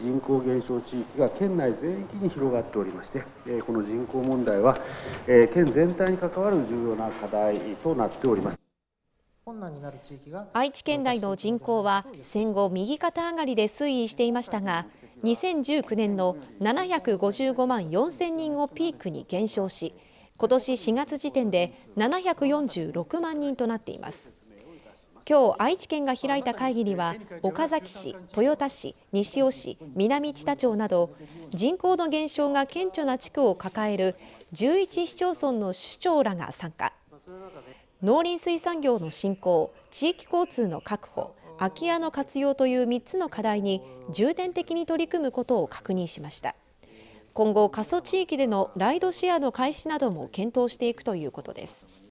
人口減少地域が県内全域に広がっておりまして、この人口問題は、県全体に関わる重要な課題となっております。愛知県内の人口は戦後右肩上がりで推移していましたが2019年の755万4000人をピークに減少し今年4月時点で746万人となっています。今日愛知県が開いた会議には岡崎市、豊田市、西尾市、南知多町など人口の減少が顕著な地区を抱える11市町村の首長らが参加農林水産業の振興、地域交通の確保、空き家の活用という3つの課題に重点的に取り組むことを確認しました今後過疎地域でのライドシェアの開始なども検討していくということです